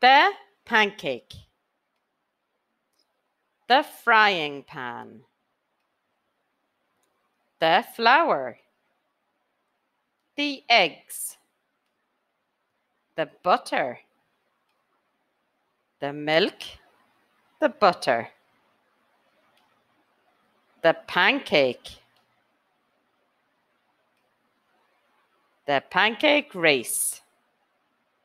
The pancake. The frying pan. The flour. The eggs. The butter. The milk. The butter. The pancake. The pancake race.